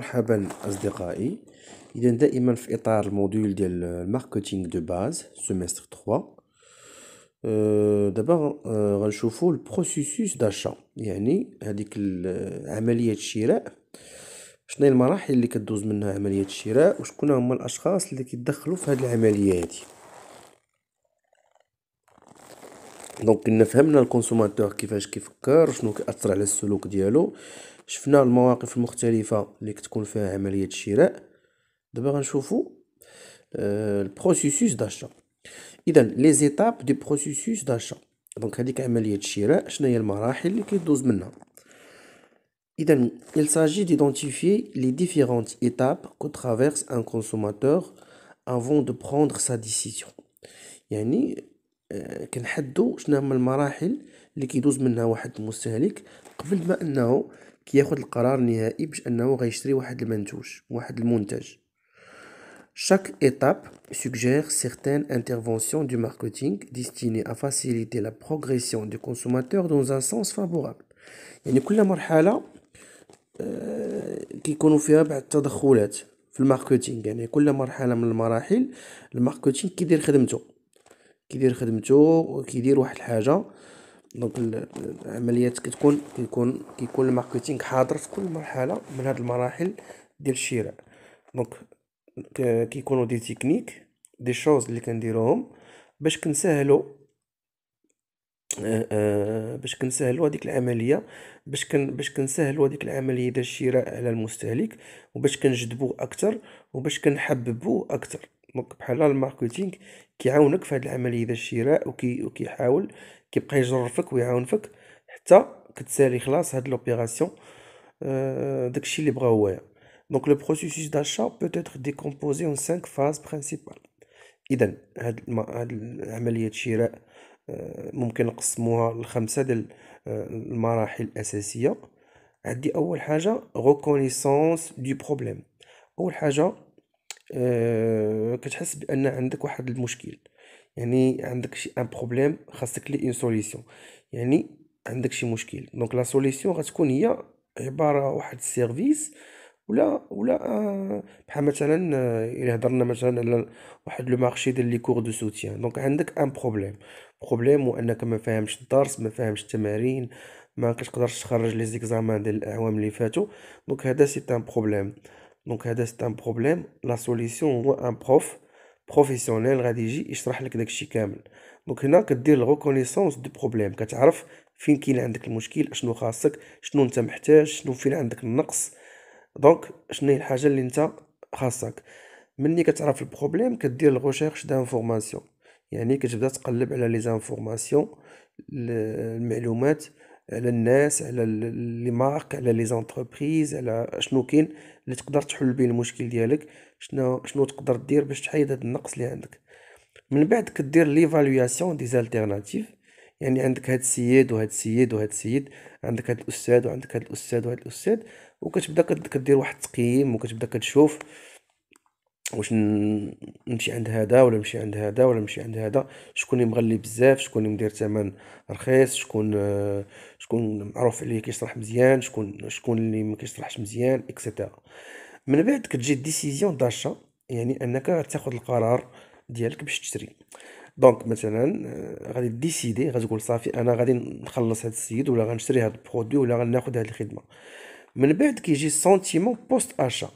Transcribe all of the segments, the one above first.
مرحبا اصدقائي اذا دائما في اطار الموديول ديال الماركتينغ دو باز سيمستر 3 أه، دابا أه، غنشوفوا البروسيسوس داشا يعني هذيك عمليه الشراء شنو هي المراحل اللي كدوز منها عمليه الشراء وشكون هما الاشخاص اللي كيدخلوا في هذه العمليه هذه دونك كنا فهمنا الكونسوماتور كيفاش كيفكر شنو كيأثر على السلوك ديالو شفنا المواقف المختلفه اللي كتكون فيها عمليه الشراء دابا غنشوفو آه، البروسيسوس داشا اذا لي زيتاب دي بروسيسوس داشا دونك هذيك عمليه الشراء شنو هي المراحل اللي كيدوز منها اذا il s'agit d'identifier les différentes étapes que traverse un consommateur avant de prendre sa décision يعني آه، كنحدو شنو هما المراحل اللي كيدوز منها واحد المستهلك قبل ما انه كياخد القرار النهائي باش انه غيشري واحد المنتوج واحد المنتج شاك ايتاب سوجير سيرتين انترفونسيون دو ماركتينغ ديستيني ا فاسيليتي لا بروغريسيون دو كونسوماتور دون ان سونس فابورابل يعني كل مرحلة آه، كيكونوا فيها بعض التدخلات في الماركتينغ يعني كل مرحلة من المراحل الماركتينغ كيدير خدمته كيدير خدمته كيدير واحد الحاجة دونك العمليات كتكون كيكون كيكون الماركتينغ حاضر في كل مرحله من هاد المراحل ديال الشراء دونك كيكونوا دي تكنيك دي شوز اللي كنديروهم باش كنسهلوا آه، آه، باش كنسهلوا هذيك العمليه باش كن باش كنسهلوا هذيك العمليه ديال الشراء على المستهلك وباش كنجذبوه اكثر وباش كنحببوه اكثر دونك بحال الماركتينغ كيعاونك في هذه العمليه ديال الشراء وكي وكيحاول كيبقى يجرفك ويعاونفك حتى كتسالي خلاص هاد لوبيراسيون آه، داكشي اللي بغا هو دونك لو بروسيسوس داشا بوتيتر ديكومبوزي اون 5 فاز برينسيبال اذا هاد هاد عمليه شراء آه، ممكن نقسموها لخمسه ديال آه، المراحل الاساسيه عندي اول حاجه ريكونيسونس دو بروبليم اول حاجه كتحس بان عندك واحد المشكل يعني عندك شي ان بروبليم خاصك لي اون سوليسيون يعني عندك شي مشكل دونك لا سوليسيون غتكون هي عباره واحد السيرفيس ولا ولا بحال مثلا آه، الا هضرنا مثلا على واحد لو مارشي ديال لي كور دو سوتيان دونك عندك ان بروبليم بروبليم وانك ما فاهمش الدرس ما فاهمش التمارين ما كتقدرش تخرج لي زيكزامان ديال الاعوام اللي فاتوا دونك هذا سي ان بروبليم دونك هذا سي ان بروبليم لا سوليسيون هو ان بروف بروفيسيونيل غادي يجي يشرح لك داكشي كامل دونك هنا كدير الريكونيسونس دو بروبليم كتعرف فين كاين عندك المشكل اشنو خاصك شنو انت محتاج شنو فين عندك النقص دونك شنو هي الحاجه اللي انت خاصك ملي كتعرف البروبليم كدير الغوشيرش دانفورماسيون يعني كتبدا تقلب على لي زانفورماسيون المعلومات على الناس على لي مارك على لي زونتربريز على شنو كاين اللي تقدر تحل به المشكل ديالك شنو شنو تقدر دير باش تحيد هذا النقص اللي عندك من بعد كدير ليفالوياسيون دي زالتيرناتيف يعني عندك هاد السيد وهاد السيد وهاد السيد عندك هاد الاستاذ وعندك هاد الاستاذ وهاد الاستاذ وكتبدا كدير واحد التقييم وكتبدا كتشوف واش نمشي عند هذا ولا نمشي عند هذا ولا نمشي عند هذا شكون اللي مغلي بزاف شكون اللي مدير ثمن رخيص شكون شكون معروف عليه كيشرح مزيان شكون شكون اللي ما كيشرحش مزيان اكسيتيرا من بعد كتجي ديسيزيون داشا يعني انك تاخذ القرار ديالك باش تشري دونك مثلا آه، غادي ديسيدي غتقول صافي انا غادي نخلص هذا السيد ولا غنشري هذا البرودوي ولا غناخذ هذه الخدمه من بعد كيجي السونتيمون بوست اشا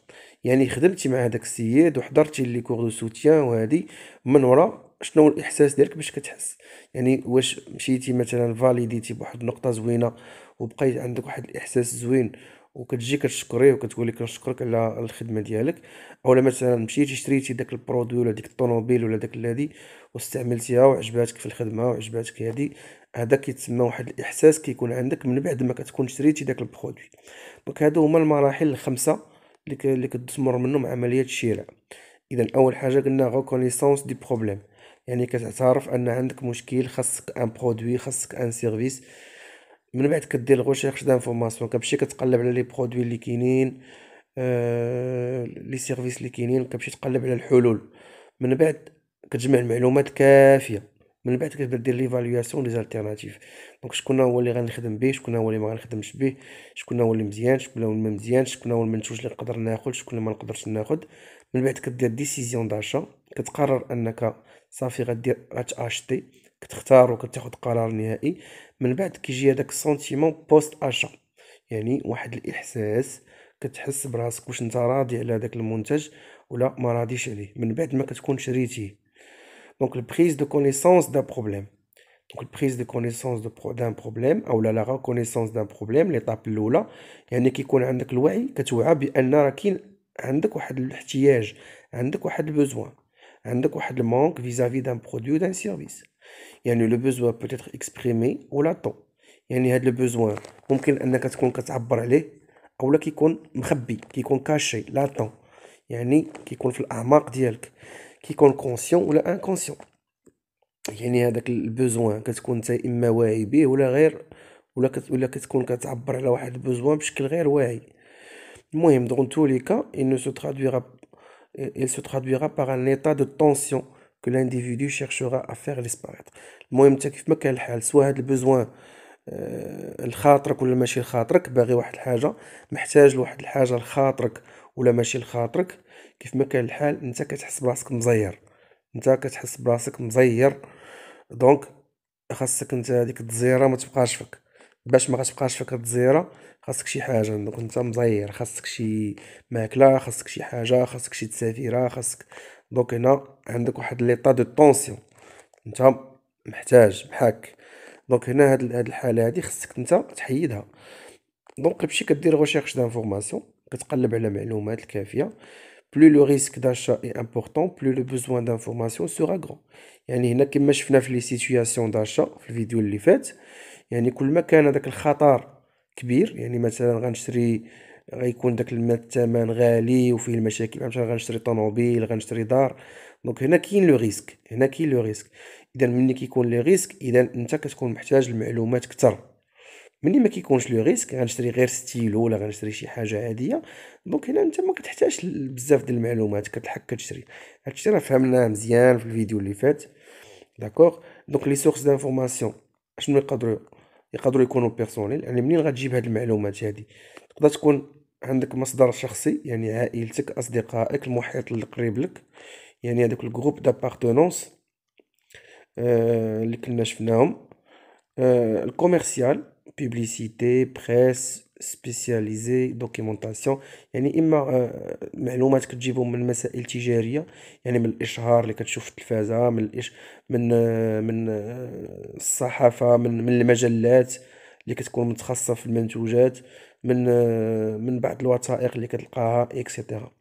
يعني خدمتي مع هذاك السيد وحضرتي لي كور دو سوتيان وهادي من ورا شنو الاحساس ديالك باش كتحس يعني واش مشيتي مثلا فاليديتي بواحد النقطه زوينه وبقيت عندك واحد الاحساس زوين وكتجي كتشكريه وكتقول لك كنشكرك على الخدمه ديالك اولا مثلا مشيتي شريتي داك البرودوي ولا ديك الطوموبيل ولا داك الذي واستعملتيها وعجباتك في الخدمه وعجباتك هذه هذا كيتسمى واحد الاحساس كيكون عندك من بعد ما كتكون شريتي داك البرودوي دونك هادو هما المراحل الخمسه اللي كتمر منهم عمليه الشراء اذا اول حاجه قلنا ريكونيسونس دي بروبليم يعني كتعترف ان عندك مشكل خاصك ان برودوي خاصك ان سيرفيس من بعد كدير الغوشيرش دانفورماسيون كتمشي كتقلب على لي برودوي اللي كاينين آه، لي سيرفيس اللي كاينين كتمشي تقلب على الحلول من بعد كتجمع المعلومات كافيه من بعد كتبدا دير ليفاليواسيون لي زالتيرناتيف دونك شكون هو اللي غنخدم به شكون هو اللي ما غنخدمش به شكون هو اللي مزيان شكون هو اللي ما مزيانش شكون هو المنتوج اللي نقدر ناخذ شكون ما نقدرش ناخذ من بعد كدير ديسيزيون داشا كتقرر انك صافي غدير غتاشتي كتختار وكتاخذ قرار نهائي من بعد كيجي هذاك السونتيمون بوست اشا يعني واحد الاحساس كتحس براسك واش انت راضي على داك المنتج ولا ما راضيش عليه من بعد ما كتكون شريتيه Donc, la prise de connaissance d'un problème. Donc, la prise de connaissance d'un problème, ou la reconnaissance d'un problème, l'étape l'oula, يعني كي يكون عندك الوعي كتوعى بان راه كاين عندك واحد الاحتياج عندك واحد البوزوان عندك واحد المونك فيزافي دان برودوي دان سيرفيس يعني لو بوزوان بوتيتر اكسبريمي ولا طو يعني هاد لو ممكن انك تكون كتعبر عليه اولا كيكون مخبي كيكون كاشي لاتون يعني كيكون في الاعماق ديالك besoin كونسيون ولا انكونسيون يعني هذاك البوزوان كتكون انت اما واعي به ولا غير ولا كت ولا كتكون كتعبر على واحد البوزوان بشكل غير واعي dans tous les cas il ne se traduira il se traduira par un état de tension que l'individu cherchera à faire disparaître المهم انت كيف ما كان الحال سواء هذا البوزوان لخاطرك ولا ماشي لخاطرك باغي واحد الحاجه كيف ما كان الحال انت كتحس براسك مزير انت كتحس براسك مزير دونك خاصك انت هذيك التزيره ما تبقاش فيك باش ما غتبقاش فيك التزيره خاصك شي حاجه دونك انت مزير خاصك شي ماكله خاصك شي حاجه خاصك شي تسافيره خاصك دونك هنا عندك واحد ليطا دو طونسيون انت محتاج بحالك دونك هنا هاد هاد الحاله هادي خاصك انت تحيدها دونك كتمشي كدير غوشيغش دانفورماسيون كتقلب على معلومات الكافيه plus le risque d'achat est important, plus le besoin d'information sera grand. يعني هنا كما شفنا في لي سيتوياسيون داشا في الفيديو اللي فات يعني كل ما كان داك الخطر كبير يعني مثلا غنشري غيكون داك الثمن غالي وفيه المشاكل مثلا غنشري طوموبيل غنشري دار دونك هنا كاين لو ريسك هنا كاين لو ريسك اذا ملي كيكون لي ريسك اذا انت كتكون محتاج لمعلومات اكثر ملي ما كيكونش لو ريسك غنشري غير ستيلو ولا غنشري شي حاجه عاديه دونك هنا انت ما كتحتاجش بزاف ديال المعلومات كتلحق كتشري هادشي راه فهمناه مزيان في الفيديو اللي فات داكوغ دونك لي سورس دانفورماسيون شنو يقدروا يقدروا يكونوا بيرسونيل يعني منين غتجيب هاد المعلومات هادي تقدر تكون عندك مصدر شخصي يعني عائلتك اصدقائك المحيط اللي قريب لك يعني هذوك الجروب دابارتونونس آه اللي كنا شفناهم آه الكوميرسيال بيبليسيتي بريس سبيسياليزي دوكيومونطاسيون يعني اما معلومات كتجيبهم من مسائل تجاريه يعني من الاشهار اللي كتشوف في التلفازه من الإش من آه، من آه، الصحافه من من المجلات اللي كتكون متخصصه في المنتوجات من آه، من بعض الوثائق اللي كتلقاها اكسيتيرا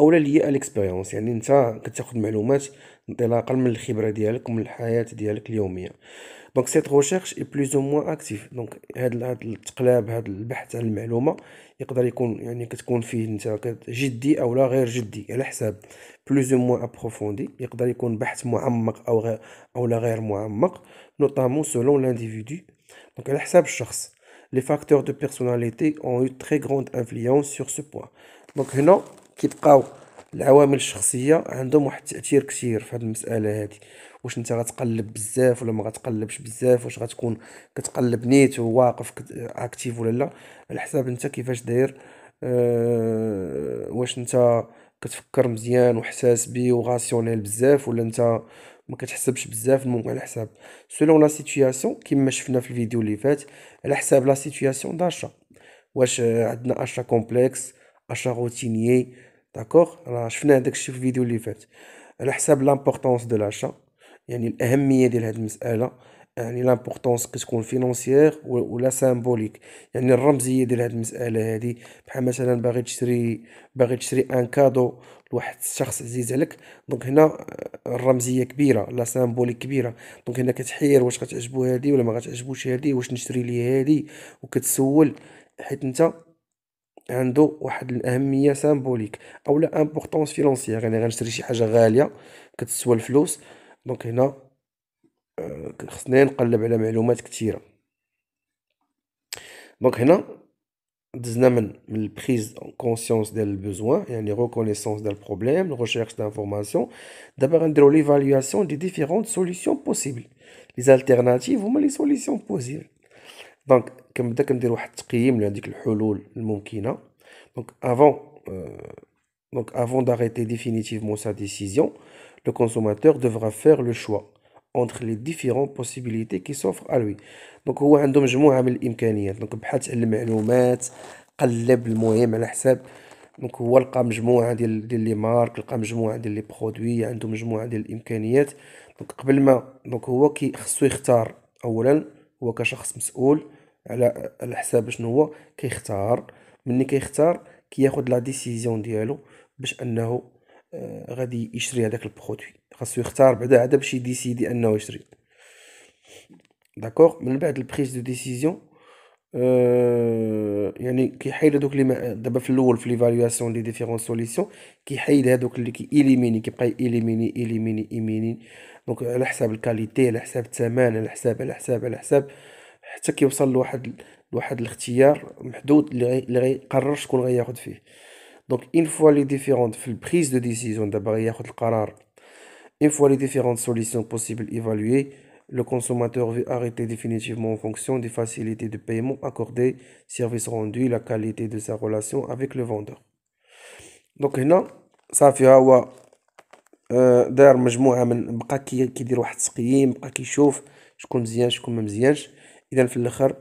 اولا اللي هي الاكسبيريونس يعني انت كتاخذ معلومات انطلاقا من الخبره ديالك ومن الحياه ديالك اليوميه دونك سيت ريشيرش اي بلوز او موان اكتيف دونك هاد التقلاب هاد البحث عن المعلومه يقدر يكون يعني كتكون فيه انت جدي او لا غير جدي على حساب بلوز او موان ابروفوندي يقدر يكون بحث معمق او غير او لا غير معمق نوطامون سولون لانديفيدو دونك على حساب الشخص لي فاكتور دو بيرسوناليتي اون يو تري غروند انفلونس سور سو بوين دونك هنا كيبقاو العوامل الشخصيه عندهم واحد التاثير كثير في هذه المساله هذه واش انت غتقلب بزاف ولا ما غتقلبش بزاف واش غتكون كتقلب نيت وواقف اكتيف ولا لا على حساب انت كيفاش داير أه واش انت كتفكر مزيان وحساس بي وغاسيونيل بزاف ولا انت ما كتحسبش بزاف المهم على حساب سولون لا سيتوياسيون كما شفنا في الفيديو اللي فات على حساب لا سيتوياسيون داشا واش آه، عندنا اشا كومبلكس اشا روتينيي داكوغ راه شفنا هذاك الشيء في الفيديو اللي فات على حساب لامبورطونس دو لاشا يعني الاهميه ديال هذه المساله يعني لامبورطونس كتكون فينونسيير ولا سامبوليك يعني الرمزيه ديال هذه المساله هذه بحال مثلا باغي تشري باغي تشري ان كادو لواحد الشخص عزيز عليك دونك هنا آه، الرمزيه كبيره لا سامبوليك كبيره دونك هنا كتحير واش غتعجبو هادي ولا ما غتعجبوش هادي واش نشري ليه هادي وكتسول حيت انت عنده واحد الاهميه سامبوليك او لا امبورطونس فينونسيير يعني غنشري شي حاجه غاليه كتسوى الفلوس دونك هنا آه، خصني نقلب على معلومات كثيره دونك هنا دزنا من من البريز كونسيونس ديال البوزوان يعني ريكونيسونس ديال البروبليم ريشيرش دانفورماسيون دابا غنديرو ليفالواسيون دي ديفيرونت سوليسيون بوسيبل لي زالتيرناتيف هما لي سوليسيون بوسيبل دونك كنبدا كندير واحد التقييم لهذيك الحلول الممكنه دونك افون دونك افون داريتي ديفينيتيفمون سا ديسيزيون لو كونسوماتور دوفرا فير لو شوا entre لي ديفيرون بوسيبيليتي كي سوفر ا لوي دونك هو عنده مجموعه من الامكانيات دونك بحث على المعلومات قلب المهم على حساب دونك هو لقى مجموعه ديال ديال لي مارك لقى مجموعه ديال لي برودوي عنده مجموعه ديال الامكانيات دونك قبل ما دونك هو كي خصو يختار اولا هو كشخص مسؤول على على حساب شنو هو كيختار ملي كيختار كياخد لا ديسيزيون ديالو باش انه آه، غادي يشري هذاك البرودوي خاصو يختار بعدا عاد باش يديسيدي انه يشري داكوغ من بعد البريز دو ديسيزيون آه، يعني كيحيد هذوك اللي دابا في الاول في ليفالياسيون لي ديفيرون سوليسيون كيحيد هذوك اللي ايليميني كيبقى ايليميني ايليميني ايميني دونك على حساب الكاليتي على حساب الثمن على حساب على حساب على حساب C'est ce qu'il y a de plus important dans la décision que l'on doit prendre. Donc, une fois les différentes prises de décision que l'on doit prendre, une fois les différentes solutions possibles évaluées, le consommateur veut arrêter définitivement en fonction des facilités de paiement accordées, services rendus, la qualité de sa relation avec le vendeur. Donc, ici, il y a... D'ailleurs, il y en a qui disent qu'il y en a qui s'éclatent, اذا في الاخر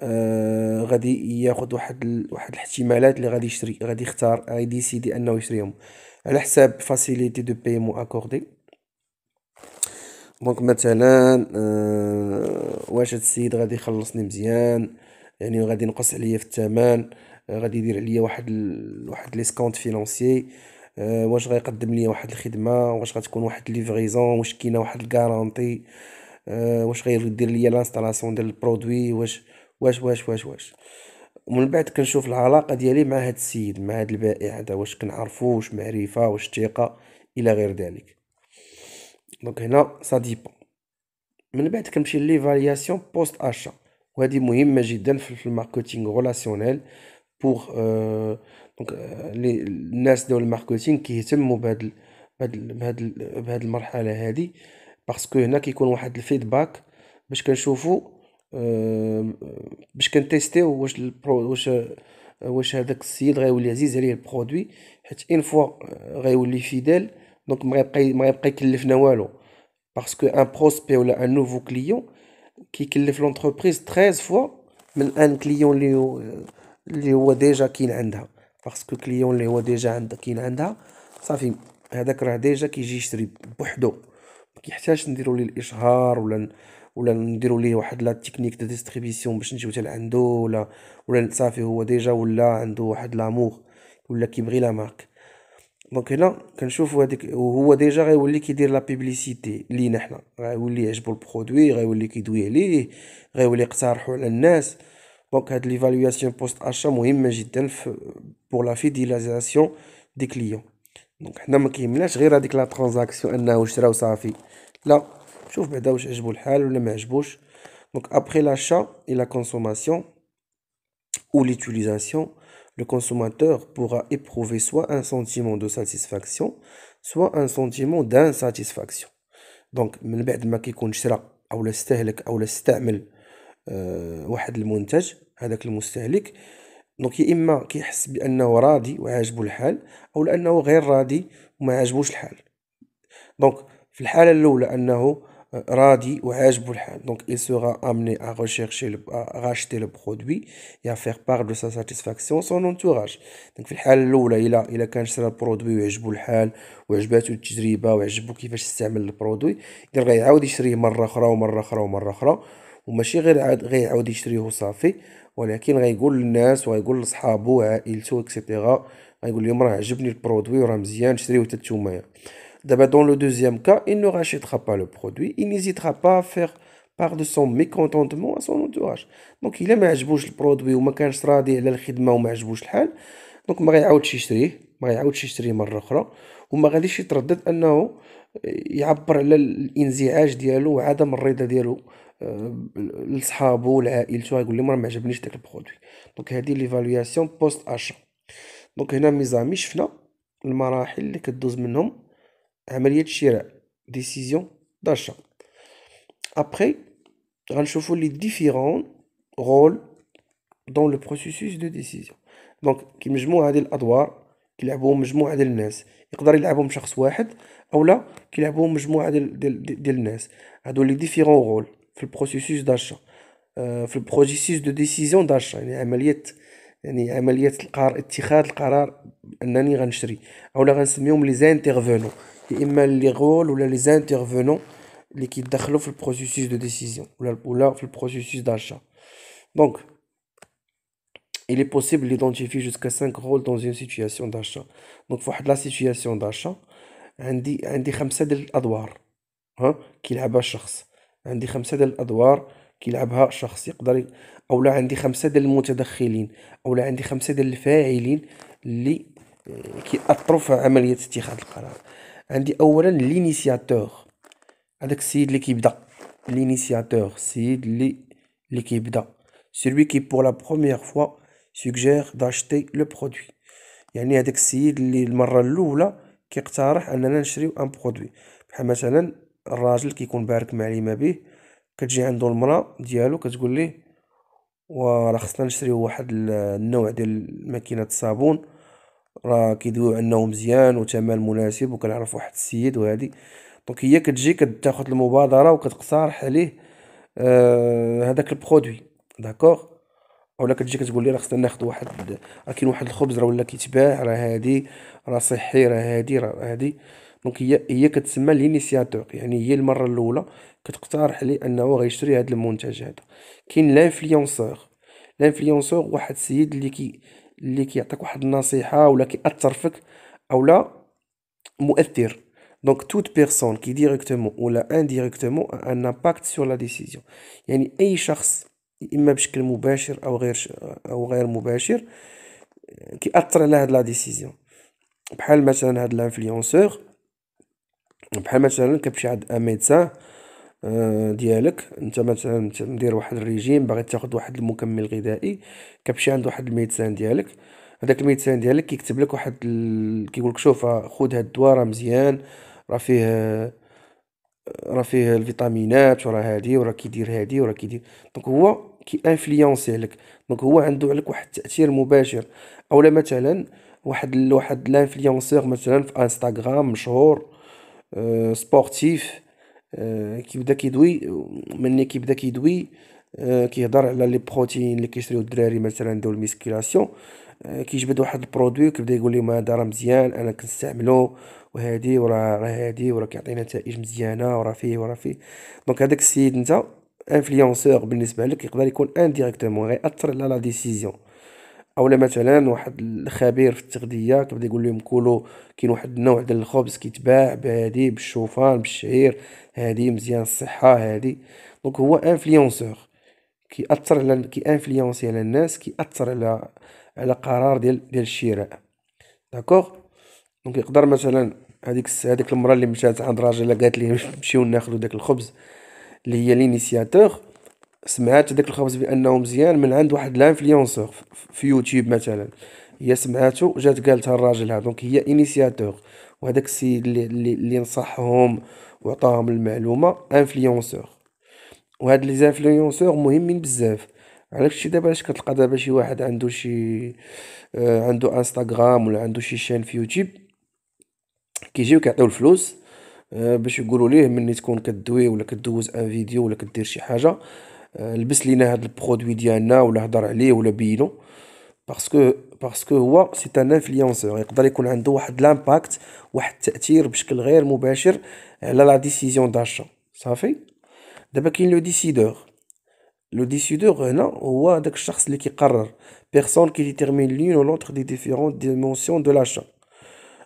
آه غادي ياخذ واحد واحد الاحتمالات اللي غادي يشري غادي يختار غادي ديسيدي انه يشريهم على حساب فاسيليتي دو بايمون اكوردي دونك مثلا آه واش هاد السيد غادي يخلصني مزيان يعني غادي ينقص عليا في الثمن غادي يدير عليا واحد ال... واحد ليسكونت فينانسي آه واش غيقدم ليا واحد الخدمه واش غتكون واحد ليفريزون واش كاينه واحد الكارونتي آه، واش غير دير ليا لانستالاسيون ديال البرودوي واش واش واش واش واش ومن بعد كنشوف العلاقه ديالي مع هذا السيد مع هذا البائع هذا واش كنعرفو واش معرفه واش ثقه الى غير ذلك دونك هنا سا ديبون من بعد كنمشي لي فالياسيون بوست اشا وهذه مهمه جدا في الماركتينغ غولاسيونيل آه، بوغ دونك آه، الناس ديال الماركتينغ كيهتموا بهاد بهاد بهاد المرحله هذه باسكو هنا كيكون واحد الفيدباك باش كنشوفو euh, باش كنتيستيو واش البرو واش واش هذاك السيد غيولي عزيز عليه البرودوي حيت اون فوا غيولي فيديل دونك ما غيبقى ما غيبقى يكلفنا والو باسكو ان بروسبي ولا ان نوفو كليون كيكلف لونتربريز 13 فوا من ان كليون اللي هو اللي هو ديجا كاين عندها باسكو كليون اللي هو ديجا عندها كاين عندها صافي هذاك راه ديجا كيجي يشري بوحدو كيحتاج نديرو ليه الاشهار ولا ولا نديرو ليه واحد لا تكنيك دو ديستريبيسيون باش نجيو حتى لعندو ولا ولا صافي هو ديجا ولا عنده واحد لامور ولا كيبغي لا مارك دونك هنا كنشوفو هذيك وهو ديجا غيولي كيدير لا بيبليسيتي لينا حنا غيولي يعجبو البرودوي غيولي كيدوي عليه غيولي يقترحو على الناس دونك هاد ليفالواسيون بوست اشا مهمه جدا بور لا فيديلازاسيون دي كليون دونك حنا ما كيهمناش غير هذيك لا ترانزاكسيون انه شرا وصافي لا شوف بعدا واش عجبو الحال ولا ما عجبوش دونك ابري لاشا اي لا كونسوماسيون ou l'utilisation, le consommateur pourra éprouver soit un sentiment de satisfaction, soit un sentiment d'insatisfaction. Donc, من بعد ما كيكون شرا او استهلك او استعمل آه، واحد المنتج هذاك المستهلك دونك يا اما كيحس بانه راضي وعاجبو الحال او لانه غير راضي وما عاجبوش الحال دونك في الحاله الاولى انه آه، راضي وعاجبو الحال دونك il sera amené à rechercher le à racheter le produit et à faire part de sa satisfaction son entourage دونك في الحاله الاولى الا الا كان شرا البرودوي وعجبو الحال وعجباتو التجربه وعجبو كيفاش استعمل البرودوي اذا غيعاود يشريه مره اخرى ومره اخرى ومره اخرى وماشي غير عاد غيعاود يشريه وصافي ولكن غيقول للناس وغيقول لصحابو عائلتو اكسيتيرا غيقول لهم راه عجبني البرودوي وراه مزيان شريو حتى نتوما دابا دون لو دوزيام كا ان نو راشيترا با لو برودوي ان n'hésitera با فير بار دو سون ميكونتونتمون ا سون son دونك الا ما عجبوش البرودوي وما كانش راضي على الخدمه وما عجبوش الحال دونك ما غيعاودش يشريه ما غيعاودش يشريه مره اخرى وما غاديش يتردد انه يعبر على الانزعاج ديالو وعدم الرضا ديالو لصحابو لعائلتو غيقول لهم راه ما عجبنيش داك البرودوي دونك هذه ليفالوياسيون بوست اشا دونك هنا ميزامي شفنا المراحل اللي كدوز منهم عمليه الشراء ديسيزيون داشا ابري غنشوفو لي ديفيرون رول دون لو بروسيسوس دو ديسيزيون دونك كي مجموعه ديال الادوار كيلعبوهم مجموعه ديال الناس يقدر يلعبهم شخص واحد اولا كيلعبوهم مجموعه ديال ديال ديال الناس هادو لي ديفيرون رول في البروسيسوس d'achat في البروسيسوس دو ديسيزيون d'achat يعني عمليه يعني عمليه القرار اتخاذ القرار انني غنشري اولا غنسميهم لي زانترفونون يا اما لي غول ولا لي زانترفونون اللي كيدخلوا في البروسيسوس دو ديسيزيون ولا ولا في البروسيسوس d'achat دونك il est possible d'identifier jusqu'à 5 rôles dans une situation d'achat. Donc, pour la situation d'achat, عندي عندي خمسة ديال الأدوار ها كيلعبها الشخص عندي خمسة ديال الادوار كيلعبها شخص يقدر اولا عندي خمسة ديال المتدخلين اولا عندي خمسة ديال الفاعلين اللي آه، كيأثروا في عملية اتخاذ القرار عندي اولا لينيسياتور هذاك السيد اللي كيبدا لينيسياتور السيد اللي اللي كيبدا celui qui pour la première fois suggère d'acheter le produit يعني هذاك السيد اللي المره الاولى كيقترح اننا نشريو ان برودوي بحال مثلا الراجل كيكون بارك مع لي ما كتجي عندو المرا ديالو كتقول ليه وراه خصنا نشريو واحد النوع ديال ماكينه الصابون راه كيدويو انه مزيان وثمن مناسب وكنعرف واحد السيد وهادي دونك هي كتجي كتاخد المبادره وكتقترح عليه آه البرودوي داكوغ ولا كتجي كتقول لي راه خصنا ناخذ واحد راه كاين واحد الخبز راه ولا كيتباع راه هادي راه صحي راه هادي راه هادي دونك هي هي كتسمى لينيسياتور يعني هي المره الاولى كتقترح عليه انه غيشري هذا المنتج هذا كاين لانفلونسور لانفلونسور واحد السيد اللي كي اللي كيعطيك واحد النصيحه ولا كيأثر فيك اولا مؤثر دونك توت بيرسون كي ديريكتومون ولا انديريكتومون ان امباكت سور لا ديسيزيون يعني اي شخص اما بشكل مباشر او غير او غير مباشر كيأثر على هاد لا ديسيزيون بحال مثلا هاد لانفلونسور بحال مثلا كتمشي عند ان ميدسان آه، ديالك انت مثلا مدير واحد الريجيم باغي تاخذ واحد المكمل غذائي كتمشي عند واحد الميدسان ديالك هذاك الميدسان ديالك كيكتب لك واحد ال... كيقول لك شوف آه، خذ هاد الدواء راه مزيان راه فيه آه، راه فيه الفيتامينات وراه هادي وراه كيدير هادي وراه كيدير دونك هو كي انفلونسي عليك دونك هو عنده عليك واحد التاثير مباشر اولا مثلا واحد ال... واحد لانفلونسور مثلا في انستغرام مشهور آه، سبورتيف آه، كيبدا كيدوي ملي كيبدا كيدوي آه، كيهضر على لي بروتين اللي كيشريو الدراري مثلا دو الميسكيلاسيون كيجبد واحد البرودوي كيبدا يقول لهم هذا راه مزيان انا كنستعملو وهادي وراه راه هادي وراه كيعطي نتائج مزيانه وراه فيه وراه فيه دونك هذاك السيد انت انفلونسور بالنسبه لك يقدر يكون انديريكتومون غيأثر على لا ديسيزيون اولا مثلا واحد الخبير في التغذيه كيبدا يقول لهم كولو كاين واحد النوع ديال الخبز كيتباع بهادي بالشوفان بالشعير هادي مزيان الصحه هادي دونك هو انفلونسور كيأثر على كيانفلونسي على الناس كيأثر على على قرار ديال ديال الشراء داكوغ دونك يقدر مثلا هذيك هذيك المره اللي مشات عند راجل قالت ليه نمشيو ناخذ داك الخبز اللي هي لينيسياتور سمعات هذاك الخبز بانه مزيان من عند واحد لانفلونسور في يوتيوب مثلا هي سمعاتو جات قالتها الراجل هذا دونك هي انيسياتور وهذاك السيد اللي اللي نصحهم وعطاهم المعلومه انفلونسور وهاد لي زانفلونسور مهمين بزاف علاش شي دابا اش كتلقى دابا شي واحد عنده شي آه عنده انستغرام ولا عنده شي شان في يوتيوب كيجيو كيعطيو الفلوس آه باش يقولوا ليه ملي تكون كدوي ولا كدوز ان فيديو ولا كدير شي حاجه Euh, لبس لينا هاد البرودوي ديالنا ولا هضر عليه ولا بينو باسكو باسكو هو سي ان انفلونسور يقدر يكون عنده واحد لامباكت واحد التاثير بشكل غير مباشر على لا ديسيزيون داشا صافي دابا كاين لو ديسيدور لو ديسيدور هنا هو داك الشخص اللي كيقرر بيرسون كي ديتيرمين لون و لونتر دي ديفيرون ديمونسيون دو لاشا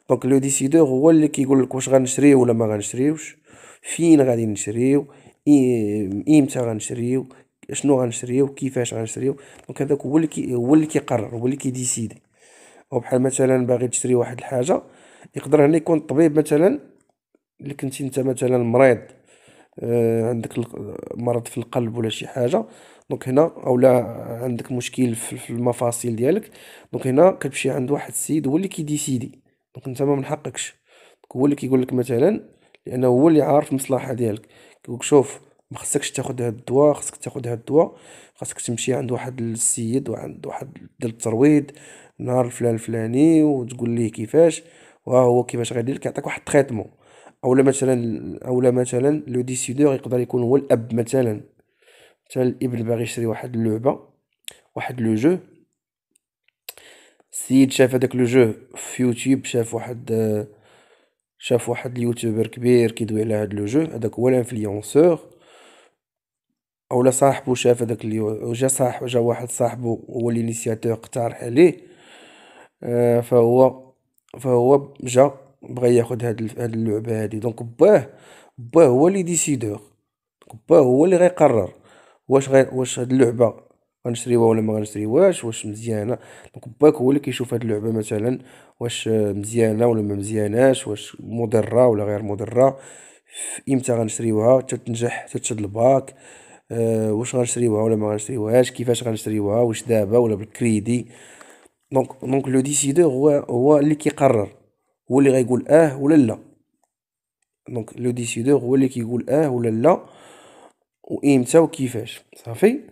دونك لو ديسيدور هو اللي كيقول لك واش غنشريو ولا ما غنشريوش فين غادي نشريو ايمتى غنشريو شنو غنشريو كيفاش غنشريو دونك هذاك هو اللي هو اللي كيقرر هو اللي كيديسيدي بحال مثلا باغي تشري واحد الحاجه يقدر هنا يكون الطبيب مثلا اللي كنتي انت مثلا مريض آه، عندك مرض في القلب ولا شي حاجه دونك هنا اولا عندك مشكل في المفاصل ديالك دونك هنا كتمشي عند واحد السيد هو اللي كيديسيدي دونك انت ما من حقكش هو اللي كيقول لك مثلا لانه هو اللي عارف المصلحه ديالك كيقولك شوف ما خصكش تاخد هاد الدواء خصك تاخد هاد الدواء خصك تمشي عند واحد السيد وعند واحد ديال الترويض نهار الفلان الفلاني وتقول ليه كيفاش وهو كيفاش غادي لك يعطيك واحد التريتمون اولا مثلا اولا مثلا لو ديسيدور يقدر يكون هو الاب مثلا مثلا الابن باغي يشري واحد اللعبه واحد لو جو السيد شاف هذاك لو جو في يوتيوب شاف واحد آه شاف واحد اليوتيوبر كبير كيدوي على هاد لو جو هذاك هو الانفلونسور اولا صاحبو شاف هذاك اليو جا صاحب جا واحد صاحبو هو الانيسياتور اقترح عليه آه، فهو فهو جا بغى ياخد هاد هاد اللعبه هادي دونك باه باه هو لي ديسيدور باه هو اللي غيقرر واش غير واش هاد اللعبه غنشريوها ولا ما غنشريوهاش واش مزيانه دونك باك هو اللي كيشوف هاد اللعبه مثلا واش مزيانه ولا ما مزياناش واش مضره ولا غير مضره امتى غنشريوها تتنجح تتشد الباك أه واش غنشريوها ولا ما غنشريوهاش كيفاش غنشريوها واش دابا ولا بالكريدي دونك دونك لو ديسيدور هو هو اللي كيقرر هو اللي غيقول اه ولا لا دونك لو ديسيدور هو اللي كيقول اه ولا لا وامتى وكيفاش صافي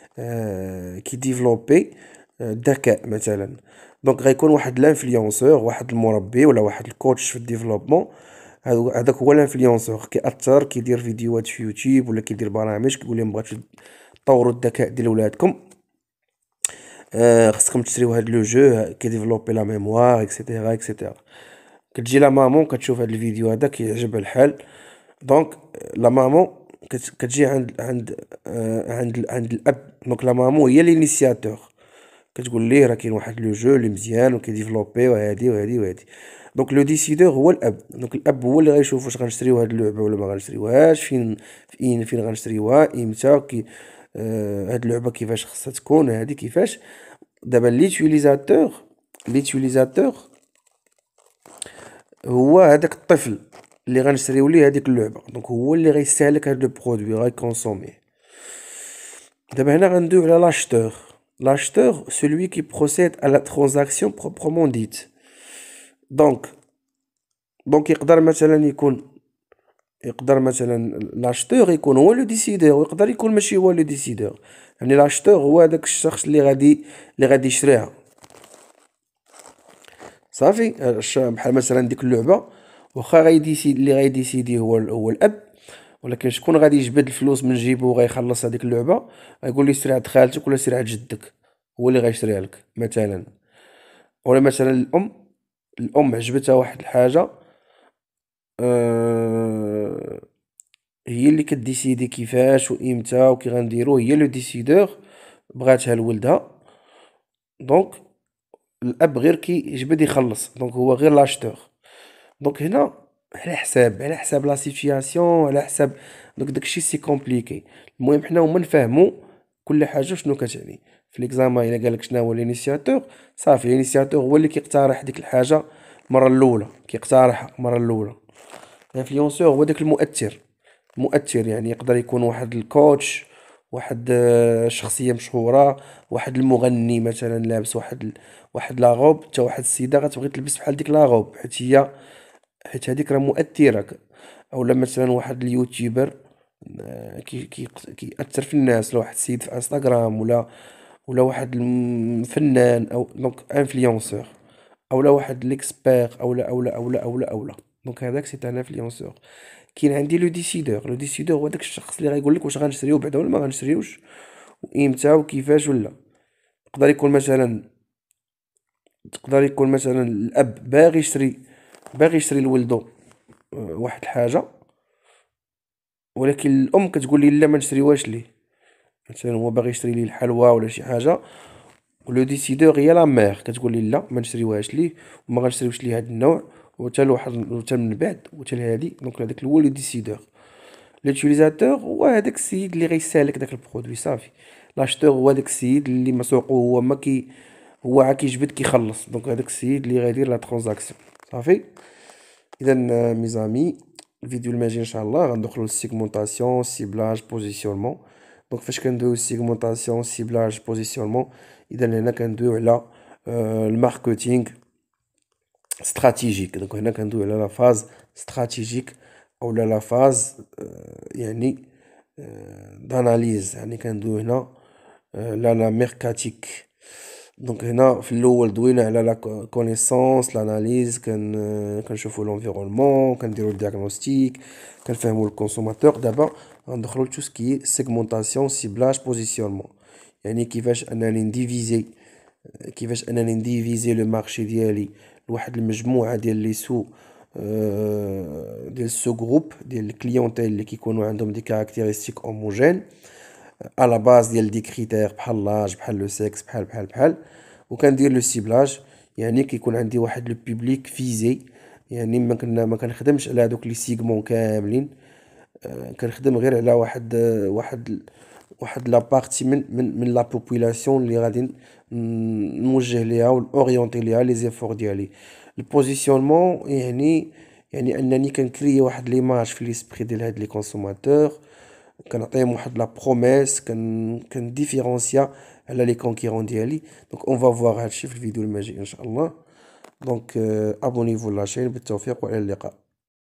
آه، كيديفلوبي الذكاء آه، مثلا دونك غيكون واحد لانفلونسور واحد المربي ولا واحد الكوتش في الديفلوبمون هذاك هو لانفلونسور كيأثر كيدير فيديوهات في يوتيوب ولا كيدير برامج كيقول لهم بغيتو طوروا الذكاء ديال ولادكم آه، خصكم تشريو هاد لو جو كيديفلوبي لا ميموار اكسيتيرا اكسيتيرا كتجي لا مامون كتشوف هاد الفيديو هذا كيعجبها الحال دونك لا مامون كتجي عند عند آه، عند عند الاب دونك لا مامو هي لينيسياتور كتقول ليه راه كاين واحد لو جو لي مزيان وكيديفلوبي وهادي وهادي وهادي دونك لو ديسيدور هو الاب دونك الاب هو اللي غيشوف واش غنشريو هاد اللعبه ولا ما غنشريوهاش فين فين فين غنشريوها امتى كي آه هاد اللعبه كيفاش خصها تكون هادي كيفاش دابا ليتيليزاتور ليتيليزاتور هو هذاك الطفل اللي غنشريو ليه هذيك اللعبه دونك هو اللي غيستهلك هاد لو برودوي غيكونسومي دابا هنا غندويو على لاشتور لاشتور سولوي كي بروسيد على ترانزاكسيون بروبرمون ديت دونك دونك يقدر مثلا يكون يقدر مثلا لاشتور يكون هو لو ديسيدور ويقدر يكون ماشي هو لو ديسيدور يعني لاشتور هو هذاك الشخص اللي غادي اللي غادي يشريها صافي بحال مثلا ديك اللعبه واخا غيديسيد اللي غيديسيدي هو هو الاب ولكن شكون غادي يجبد الفلوس من جيبو وغيخلص هذيك اللعبه غيقول لي سرعه خالتك ولا سرعه جدك هو اللي غيشريها لك مثلا ولا مثلا الام الام عجبتها واحد الحاجه أه هي اللي كديسيدي كيفاش وامتى وكي غنديرو هي لو ديسيدور بغاتها لولدها دونك الاب غير كيجبد يخلص دونك هو غير لاشتور دونك هنا على حساب على حساب لا سيتوياسيون على حساب دونك داكشي سي كومبليكي المهم حنا هما نفهمو كل حاجه شنو كتعني في ليكزام الا قال لك شنو هو صافي الانيسياتور هو اللي كيقترح ديك الحاجه المره الاولى كيقترحها المره الاولى الانفلونسور هو داك المؤثر المؤثر يعني يقدر يكون واحد الكوتش واحد شخصيه مشهوره واحد المغني مثلا لابس واحد واحد لاغوب حتى واحد السيده غتبغي تلبس بحال ديك لاغوب حيت هي حيت هذيك راه مؤثره اولا مثلا واحد اليوتيوبر آه، كي كي كيأثر في الناس واحد السيد في انستغرام ولا ولا واحد الفنان او دونك انفلونسور اولا واحد ليكسبير اولا اولا اولا اولا اولا دونك هذاك سي ان انفلونسور كاين عندي لو ديسيدور لو ديسيدور هو داك الشخص اللي غايقول لك واش غنشريو بعدا ولا ما غنشريوش وامتى وكيفاش ولا يقدر يكون مثلا تقدر يكون مثلا الاب باغي يشري باغي يشري لولدو آه، واحد الحاجه ولكن الام كتقول لي لا ما نشريوهاش ليه مثلا هو باغي يشري لي الحلوى ولا شي حاجه ولو ديسيدور هي لا مير كتقول لي لا ما نشريوهاش ليه وما غنشريوش ليه هذا النوع وتا لواحد وتا من بعد وتا لهادي دونك هذاك هو لو ديسيدور لوتيليزاتور هو هذاك السيد اللي غيسالك داك البرودوي صافي لاشتور هو داك السيد اللي مسوقو هو ما كي هو عا كيجبد كيخلص دونك هذاك السيد اللي غيدير لا ترانزاكسيون parfait. idem mes amis. vidéo marketing cela rend donc le segmentation, ciblage, positionnement. donc fait qu'un deux segmentation, ciblage, positionnement. idem les néguns deux là le marketing stratégique. donc les néguns deux là la phase stratégique ou la phase d'analyse. a d'analyse. y a ni deux là là la mercatique donc euh, elle a la connaissance l'analyse euh, l'environnement le diagnostic fait pour le consommateur d'abord on avons tout ce qui est segmentation ciblage positionnement il y a euh, le marché de le groupe groupes des clientèles qui connaissent des caractéristiques homogènes على باز ديال دي كريتير بحال لاج بحال لو سيكس بحال بحال بحال وكندير لو سيبلاج يعني كيكون عندي واحد لو بوبليك فيزي يعني ما كنا ما كنخدمش على هذوك لي سيغمون كاملين كنخدم غير على واحد واحد واحد لا بارتي من من من لا بوبولاسيون اللي غادي نوجه ليها والاورينتي ليها لي زيفور ديالي البوزيسيونمون يعني يعني انني كنكري واحد ليماج في ليسبري ديال هاد لي كونسوماتور Quand a fait la promesse, qu'on a fait un différenciat, elle allait conquérir en Donc, on va voir la chiffre vidéo de magie, Inch'Allah. Donc, euh, abonnez-vous à la chaîne pour vous offrir quoi elle est là.